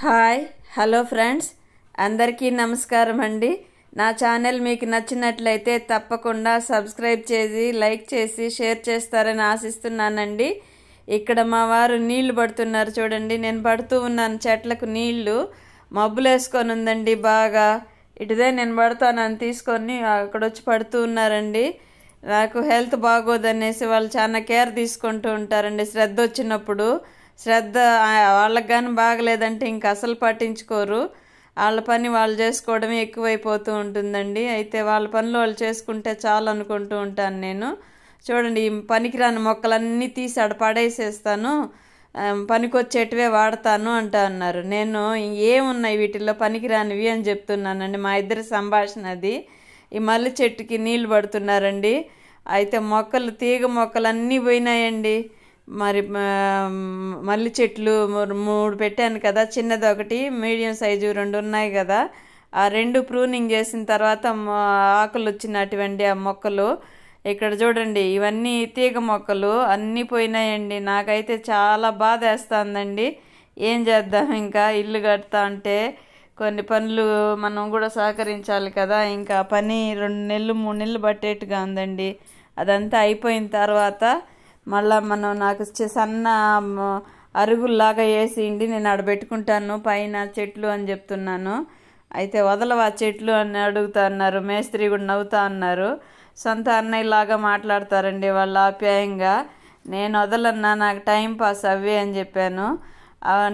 hi hello friends అందరికీ నమస్కారం అండి నా ఛానల్ మీకు నచ్చినట్లయితే తప్పకుండా సబ్స్క్రైబ్ చేసి లైక్ చేసి షేర్ చేస్తారని ఆశిస్తున్నానండి ఇక్కడ మా వారు నీళ్లు పడుతున్నారు చూడండి నేను పడుతూ ఉన్నాను చెట్లకు నీళ్లు మబ్బులేసుకొని ఉందండి బాగా ఇటుదే నేను పడుతానని తీసుకొని అక్కడ వచ్చి పడుతూ ఉన్నారండి నాకు హెల్త్ బాగోదనేసి వాళ్ళు చాలా కేర్ తీసుకుంటూ ఉంటారండి శ్రద్ధ వచ్చినప్పుడు శ్రద్ధ వాళ్ళకి కానీ బాగలేదంటే ఇంకా అసలు పట్టించుకోరు వాళ్ళ పని వాళ్ళు చేసుకోవడమే ఎక్కువైపోతూ ఉంటుందండి అయితే వాళ్ళ పనులు వాళ్ళు చేసుకుంటే చాలు అనుకుంటూ ఉంటాను నేను చూడండి ఈ పనికిరాని మొక్కలన్నీ తీసి ఆడ పడేసేస్తాను పనికొచ్చేటివే వాడతాను అంటా అన్నారు నేను ఏమున్నాయి వీటిల్లో పనికిరానివి అని చెప్తున్నానండి మా ఇద్దరి సంభాషణ అది ఈ మల్లె చెట్టుకి నీళ్ళు పడుతున్నారండి అయితే మొక్కలు తీగ మొక్కలు అన్నీ పోయినాయండి మరి మల్లి చెట్లు మూడు పెట్టాను కదా చిన్నది ఒకటి మీడియం సైజు రెండు ఉన్నాయి కదా ఆ రెండు ప్రూనింగ్ చేసిన తర్వాత ఆకులు వచ్చినటువంటి ఆ మొక్కలు ఇక్కడ చూడండి ఇవన్నీ తీగ మొక్కలు అన్నీ పోయినాయండి నాకైతే చాలా బాధ వేస్తుందండి ఏం చేద్దాం ఇంకా ఇల్లు కడతా అంటే కొన్ని పనులు మనం కూడా సహకరించాలి కదా ఇంకా పని రెండు నెలలు మూడు నెలలు పట్టేట్టుగా ఉందండి అదంతా అయిపోయిన తర్వాత మళ్ళీ మనం నాకు సన్న అరుగుల్లాగా వేసి ఇండి నేను ఆడ పెట్టుకుంటాను పైన చెట్లు అని చెప్తున్నాను అయితే వదలవా చెట్లు అని అడుగుతా అన్నారు మేస్త్రి కూడా నవ్వుతా అన్నారు సొంత అన్నయ్యలాగా మాట్లాడతారండి వాళ్ళు ఆప్యాయంగా నేను వదలన్నా నాకు టైం పాస్ అవే అని చెప్పాను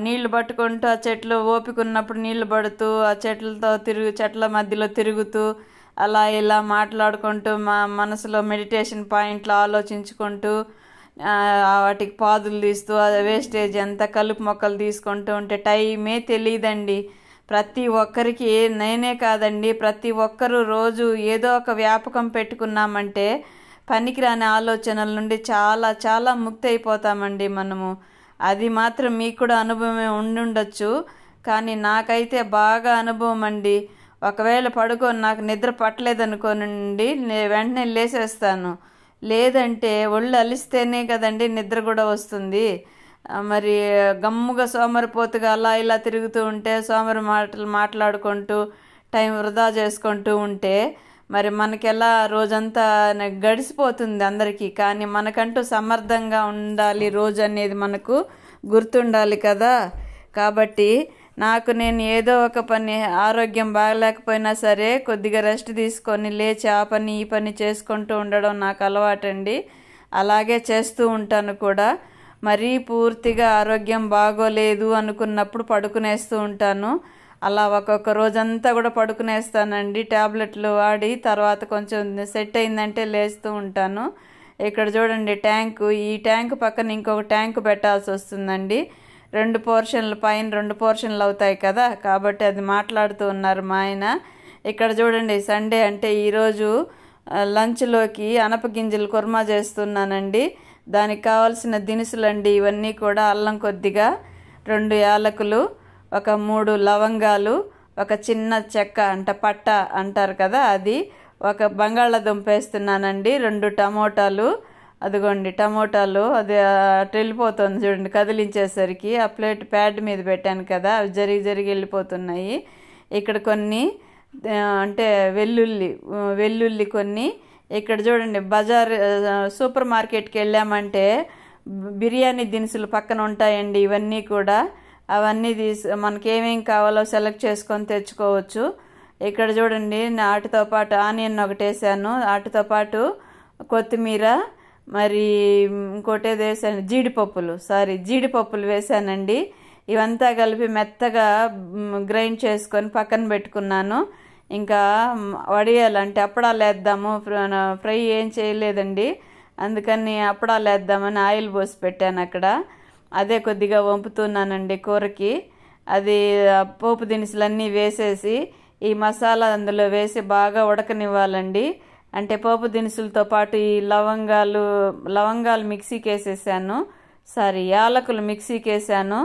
నీళ్లు పట్టుకుంటూ ఆ చెట్లు ఓపిక ఉన్నప్పుడు నీళ్లు పడుతూ ఆ చెట్లతో తిరుగు చెట్ల మధ్యలో తిరుగుతూ అలా ఇలా మాట్లాడుకుంటూ మా మనసులో మెడిటేషన్ పాయింట్లు ఆలోచించుకుంటూ వాటికి పాదులు తీస్తూ వేస్టేజ్ ఎంత కలుపు మొక్కలు తీసుకుంటూ ఉంటే టైమే తెలియదండి ప్రతి ఒక్కరికి నేనే కాదండి ప్రతి ఒక్కరు రోజు ఏదో ఒక వ్యాపకం పెట్టుకున్నామంటే పనికిరాని ఆలోచనల నుండి చాలా చాలా ముక్తి అయిపోతామండి మనము అది మాత్రం మీకు కూడా అనుభవమే ఉండుండొచ్చు కానీ నాకైతే బాగా అనుభవం అండి ఒకవేళ పడుకొని నాకు నిద్ర పట్టలేదనుకోనండి వెంటనే లేసేస్తాను లేదంటే ఒళ్ళు అలిస్తేనే కదండి నిద్ర కూడా వస్తుంది మరి గమ్ముగా సోమరిపోతుగా అలా ఇలా తిరుగుతూ ఉంటే సోమరి మాటలు మాట్లాడుకుంటూ టైం వృధా చేసుకుంటూ ఉంటే మరి మనకెలా రోజంతా గడిచిపోతుంది అందరికీ కానీ మనకంటూ సమర్థంగా ఉండాలి రోజు అనేది మనకు గుర్తుండాలి కదా కాబట్టి నాకు నేను ఏదో ఒక పని ఆరోగ్యం బాగలేకపోయినా సరే కొద్దిగా రెస్ట్ తీసుకొని లేచి ఆ పని ఈ పని చేసుకుంటూ ఉండడం నాకు అలవాటండి అలాగే చేస్తూ ఉంటాను కూడా మరీ పూర్తిగా ఆరోగ్యం బాగోలేదు అనుకున్నప్పుడు పడుకునేస్తూ ఉంటాను అలా ఒక్కొక్క రోజంతా కూడా పడుకునేస్తానండి ట్యాబ్లెట్లు వాడి తర్వాత కొంచెం సెట్ అయిందంటే లేస్తూ ఉంటాను ఇక్కడ చూడండి ట్యాంకు ఈ ట్యాంకు పక్కన ఇంకొక ట్యాంకు పెట్టాల్సి వస్తుందండి రెండు పోర్షన్లు పైన రెండు పోర్షన్లు అవుతాయి కదా కాబట్టి అది మాట్లాడుతూ ఉన్నారు మా ఆయన ఇక్కడ చూడండి సండే అంటే ఈరోజు లంచ్లోకి అనపగింజలు కుర్మా చేస్తున్నానండి దానికి కావాల్సిన దినుసులు అండి ఇవన్నీ కూడా అల్లం కొద్దిగా రెండు యాలకులు ఒక మూడు లవంగాలు ఒక చిన్న చెక్క అంట పట్ట అంటారు కదా అది ఒక బంగాళాదుంప వేస్తున్నానండి రెండు టమోటాలు అదిగోండి టమోటాలు అది అటు వెళ్ళిపోతుంది చూడండి కదిలించేసరికి ఆ ప్లేట్ ప్యాడ్ మీద పెట్టాను కదా అవి జరిగి జరిగి వెళ్ళిపోతున్నాయి ఇక్కడ కొన్ని అంటే వెల్లుల్లి వెల్లుల్లి కొన్ని ఇక్కడ చూడండి బజార్ సూపర్ మార్కెట్కి వెళ్ళామంటే బిర్యానీ దినుసులు పక్కన ఉంటాయండి ఇవన్నీ కూడా అవన్నీ తీసు ఏమేమి కావాలో సెలెక్ట్ చేసుకొని తెచ్చుకోవచ్చు ఇక్కడ చూడండి వాటితో పాటు ఆనియన్ ఒకటి వేసాను వాటితో పాటు కొత్తిమీర మరి ఇంకోటి ఏదో వేసాను జీడిపప్పులు సారీ జీడిపప్పులు వేసానండి ఇవంతా కలిపి మెత్తగా గ్రైండ్ చేసుకొని పక్కన పెట్టుకున్నాను ఇంకా వడియాలంటే అప్పడాలు వేద్దాము ఫ్రై ఏం చేయలేదండి అందుకని అప్పడాలు వేద్దామని ఆయిల్ పోసి పెట్టాను అక్కడ అదే కొద్దిగా వంపుతున్నానండి కూరకి అది పోపు దినుసులన్నీ వేసేసి ఈ మసాలా అందులో వేసి బాగా ఉడకనివ్వాలండి అంటే పోపు దినుసులతో పాటు ఈ లవంగాలు లవంగాలు మిక్సీకి వేసేసాను సారీ యాలకులు మిక్సీకి వేసాను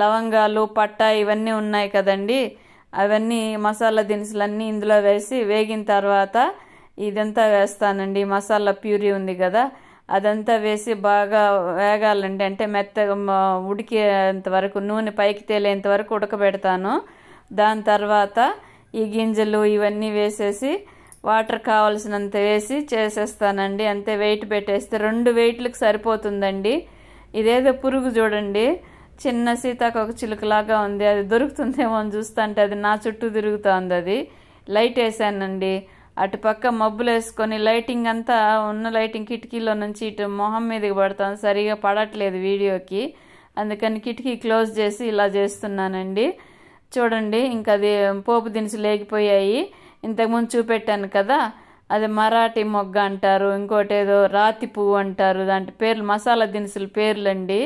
లవంగాలు పట్టా ఇవన్నీ ఉన్నాయి కదండి అవన్నీ మసాలా దినుసులన్నీ ఇందులో వేసి వేగిన తర్వాత ఇదంతా వేస్తానండి మసాలా ప్యూరీ ఉంది కదా అదంతా వేసి బాగా వేగాలండి అంటే మెత్తగా ఉడికేంత వరకు నూనె పైకి తేలేంత వరకు ఉడకబెడతాను దాని తర్వాత ఈ గింజలు ఇవన్నీ వేసేసి వాటర్ కావాల్సినంత వేసి చేసేస్తానండి అంతే వెయిట్ పెట్టేస్తే రెండు వెయిట్లకు సరిపోతుందండి ఇదేదో పురుగు చూడండి చిన్న సీతాకొక చిలుకలాగా ఉంది అది దొరుకుతుందేమో అని చూస్తుంటే అది నా చుట్టూ తిరుగుతుంది అది లైట్ వేసానండి అటుపక్క మబ్బులు వేసుకొని లైటింగ్ అంతా ఉన్న లైటింగ్ కిటికీలో నుంచి ఇటు మొహం మీదకి పడతాను సరిగా పడట్లేదు వీడియోకి అందుకని కిటికీ క్లోజ్ చేసి ఇలా చేస్తున్నానండి చూడండి ఇంకా అది పోపు దినుసులు లేకపోయాయి ఇంతకుముందు చూపెట్టాను కదా అది మరాఠీ మొగ్గ అంటారు ఇంకోటి ఏదో రాతి పువ్వు అంటారు దాంట్లో పేర్లు మసాలా పేర్లు పేర్లండి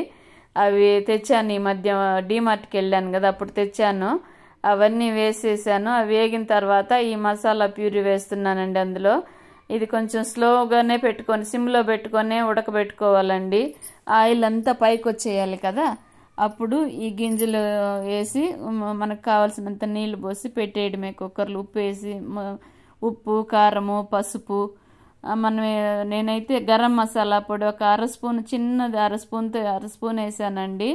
అవి తెచ్చాను ఈ మధ్య డీమార్ట్కి వెళ్ళాను కదా అప్పుడు తెచ్చాను అవన్నీ వేసేసాను అవి వేగిన తర్వాత ఈ మసాలా ప్యూరీ వేస్తున్నానండి అందులో ఇది కొంచెం స్లోగానే పెట్టుకొని సిమ్లో పెట్టుకొని ఉడకబెట్టుకోవాలండి ఆయిల్ అంతా పైకి వచ్చేయాలి కదా అప్పుడు ఈ గింజలు వేసి మనకు కావాల్సినంత నీళ్ళు పోసి పెట్టేయడమే కుక్కర్లు ఉప్పు వేసి ఉప్పు కారము పసుపు మనం నేనైతే గరం మసాలా పొడి ఒక అర స్పూన్ చిన్నది అర స్పూన్తో అర స్పూన్ వేసానండి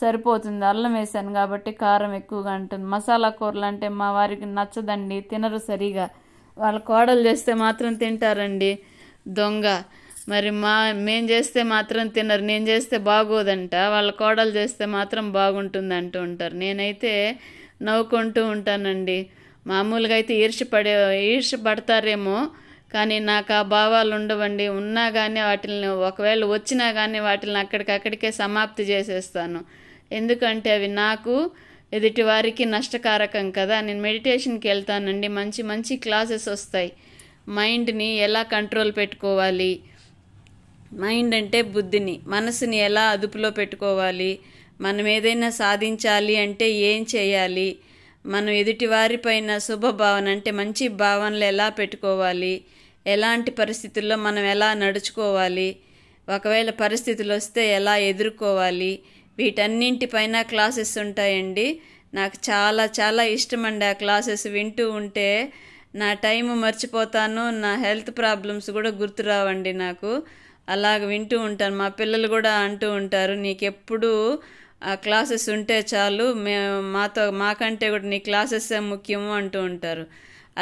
సరిపోతుంది అల్లం వేసాను కాబట్టి కారం ఎక్కువగా ఉంటుంది మసాలా కూరలు అంటే మా వారికి నచ్చదండి తినరు సరిగా వాళ్ళ కోడలు చేస్తే మాత్రం తింటారండి దొంగ మరి మా మేం చేస్తే మాత్రం తినరు నేను చేస్తే బాగోదంట వాళ్ళ కోడలు చేస్తే మాత్రం బాగుంటుంది అంటూ ఉంటారు నేనైతే నవ్వుకుంటూ ఉంటానండి మామూలుగా అయితే ఈర్ష పడే ఈర్ష పడతారేమో కానీ నాకు ఆ భావాలు ఉండవండి ఉన్నా కానీ వాటిని ఒకవేళ వచ్చినా కానీ వాటిని అక్కడికక్కడికే సమాప్తి చేసేస్తాను ఎందుకంటే అవి నాకు ఎదుటి వారికి నష్టకారకం కదా నేను మెడిటేషన్కి వెళ్తానండి మంచి మంచి క్లాసెస్ వస్తాయి మైండ్ని ఎలా కంట్రోల్ పెట్టుకోవాలి మైండ్ అంటే బుద్ధిని మనసుని ఎలా అదుపులో పెట్టుకోవాలి మనం ఏదైనా సాధించాలి అంటే ఏం చేయాలి మనం శుభ శుభభావన అంటే మంచి భావనలు ఎలా పెట్టుకోవాలి ఎలాంటి పరిస్థితుల్లో మనం ఎలా నడుచుకోవాలి ఒకవేళ పరిస్థితులు వస్తే ఎలా ఎదుర్కోవాలి వీటన్నింటిపైన క్లాసెస్ ఉంటాయండి నాకు చాలా చాలా ఇష్టమండి ఆ క్లాసెస్ వింటూ ఉంటే నా టైం మర్చిపోతాను నా హెల్త్ ప్రాబ్లమ్స్ కూడా గుర్తురావండి నాకు అలాగ వింటూ ఉంటాను మా పిల్లలు కూడా అంటూ ఉంటారు నీకెప్పుడు ఆ క్లాసెస్ ఉంటే చాలు మే మాతో మాకంటే కూడా నీ క్లాసెస్ ముఖ్యము అంటూ ఉంటారు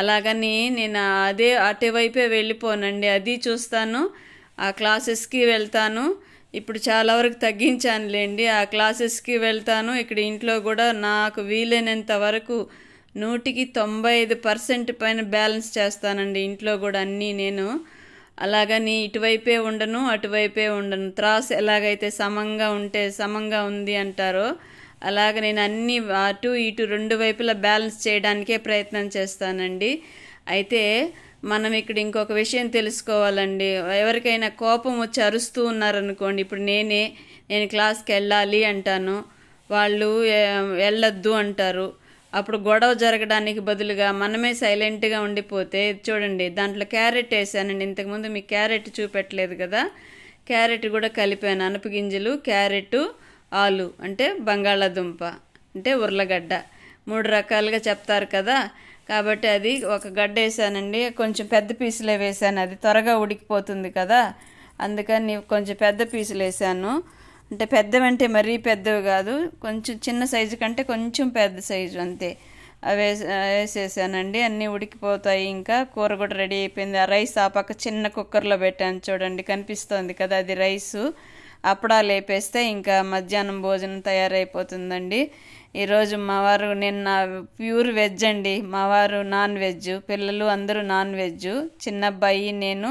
అలాగని నేను అదే అటువైపే వెళ్ళిపోనండి అది చూస్తాను ఆ క్లాసెస్కి వెళ్తాను ఇప్పుడు చాలా వరకు తగ్గించానులేండి ఆ క్లాసెస్కి వెళ్తాను ఇక్కడ ఇంట్లో కూడా నాకు వీలైనంత వరకు నూటికి తొంభై ఐదు పర్సెంట్ పైన బ్యాలెన్స్ చేస్తానండి ఇంట్లో కూడా అన్నీ నేను అలాగని ఇటువైపే ఉండను అటువైపే ఉండను త్రాస్ ఎలాగైతే సమంగా ఉంటే సమంగా ఉంది అంటారో అలాగ నేను అన్ని అటు ఇటు రెండు వైపులా బ్యాలెన్స్ చేయడానికే ప్రయత్నం చేస్తానండి అయితే మనం ఇక్కడ ఇంకొక విషయం తెలుసుకోవాలండి ఎవరికైనా కోపం వచ్చి అరుస్తూ ఉన్నారనుకోండి ఇప్పుడు నేనే నేను క్లాస్కి వెళ్ళాలి అంటాను వాళ్ళు వెళ్ళొద్దు అంటారు అప్పుడు గొడవ జరగడానికి బదులుగా మనమే సైలెంట్గా ఉండిపోతే చూడండి దాంట్లో క్యారెట్ వేసానండి ఇంతకుముందు మీకు క్యారెట్ చూపెట్టలేదు కదా క్యారెట్ కూడా కలిపాను గింజలు క్యారెట్ ఆలు అంటే బంగాళాదుంప అంటే ఉర్లగడ్డ మూడు రకాలుగా చెప్తారు కదా కాబట్టి అది ఒక గడ్డ వేసానండి కొంచెం పెద్ద పీసులే వేసాను అది త్వరగా ఉడికిపోతుంది కదా అందుకని కొంచెం పెద్ద పీసులు వేసాను అంటే పెద్దవంటే మరీ పెద్దవి కాదు కొంచెం చిన్న సైజు కంటే కొంచెం పెద్ద సైజు అంతే అవే వేసేసానండి అన్నీ ఉడికిపోతాయి ఇంకా కూర కూడా రెడీ అయిపోయింది ఆ రైస్ ఆ పక్క చిన్న కుక్కర్లో పెట్టాను చూడండి కనిపిస్తోంది కదా అది రైసు అప్పడాలు వేపేస్తే ఇంకా మధ్యాహ్నం భోజనం తయారైపోతుందండి ఈరోజు మా వారు నిన్న ప్యూర్ వెజ్ అండి మా వారు నాన్ వెజ్ పిల్లలు అందరూ నాన్ వెజ్ చిన్న అబ్బాయి నేను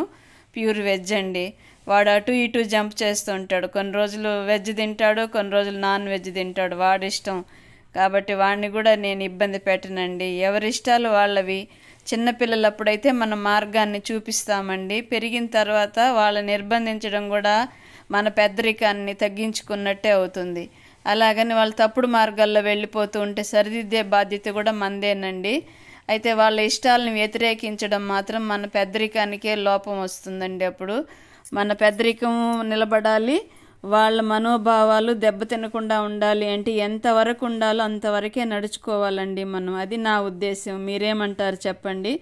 ప్యూర్ వెజ్ అండి వాడు అటు ఇటు జంప్ చేస్తూ ఉంటాడు కొన్ని రోజులు వెజ్ తింటాడు కొన్ని రోజులు నాన్ వెజ్ తింటాడు వాడిష్టం కాబట్టి వాడిని కూడా నేను ఇబ్బంది పెట్టనండి ఎవరి ఇష్టాలు వాళ్ళవి చిన్నపిల్లలప్పుడైతే మన మార్గాన్ని చూపిస్తామండి పెరిగిన తర్వాత వాళ్ళని నిర్బంధించడం కూడా మన పెద్దరికాన్ని తగ్గించుకున్నట్టే అవుతుంది అలాగని వాళ్ళు తప్పుడు మార్గాల్లో వెళ్ళిపోతూ ఉంటే సరిదిద్దే బాధ్యత కూడా మందేనండి అయితే వాళ్ళ ఇష్టాలను వ్యతిరేకించడం మాత్రం మన పెద్దరికానికే లోపం వస్తుందండి అప్పుడు మన పెద్దరికం నిలబడాలి వాళ్ళ మనోభావాలు దెబ్బతినకుండా ఉండాలి అంటే ఎంతవరకు ఉండాలో అంతవరకే నడుచుకోవాలండి మనం అది నా ఉద్దేశం మీరేమంటారు చెప్పండి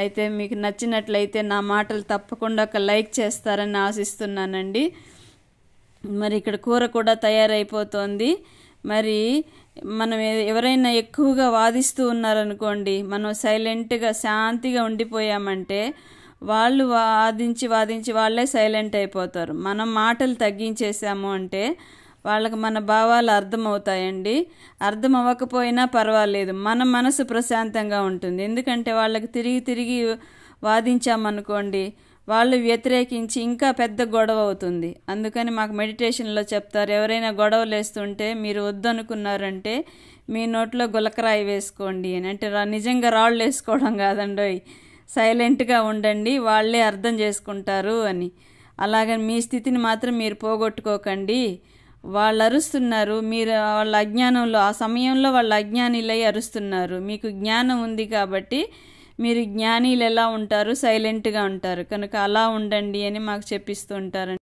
అయితే మీకు నచ్చినట్లయితే నా మాటలు తప్పకుండా ఒక లైక్ చేస్తారని ఆశిస్తున్నానండి మరి ఇక్కడ కూర కూడా తయారైపోతోంది మరి మనం ఎవరైనా ఎక్కువగా వాదిస్తూ ఉన్నారనుకోండి మనం సైలెంట్గా శాంతిగా ఉండిపోయామంటే వాళ్ళు వాదించి వాదించి వాళ్ళే సైలెంట్ అయిపోతారు మనం మాటలు తగ్గించేసాము అంటే వాళ్ళకి మన భావాలు అర్థమవుతాయండి అర్థం అవ్వకపోయినా పర్వాలేదు మన మనసు ప్రశాంతంగా ఉంటుంది ఎందుకంటే వాళ్ళకి తిరిగి తిరిగి వాదించామనుకోండి వాళ్ళు వ్యతిరేకించి ఇంకా పెద్ద గొడవ అవుతుంది అందుకని మాకు మెడిటేషన్లో చెప్తారు ఎవరైనా గొడవలు వేస్తుంటే మీరు వద్దనుకున్నారంటే మీ నోట్లో గులకరాయి వేసుకోండి అని అంటే నిజంగా రాళ్ళు వేసుకోవడం కాదండోయ్ సైలెంట్గా ఉండండి వాళ్ళే అర్థం చేసుకుంటారు అని అలాగని మీ స్థితిని మాత్రం మీరు పోగొట్టుకోకండి వాళ్ళు అరుస్తున్నారు మీరు వాళ్ళ అజ్ఞానంలో ఆ సమయంలో వాళ్ళ అజ్ఞానిలై అరుస్తున్నారు మీకు జ్ఞానం ఉంది కాబట్టి మీరు జ్ఞానీలు ఎలా ఉంటారు సైలెంట్గా ఉంటారు కనుక అలా ఉండండి అని మాకు చెప్పిస్తూ ఉంటారండి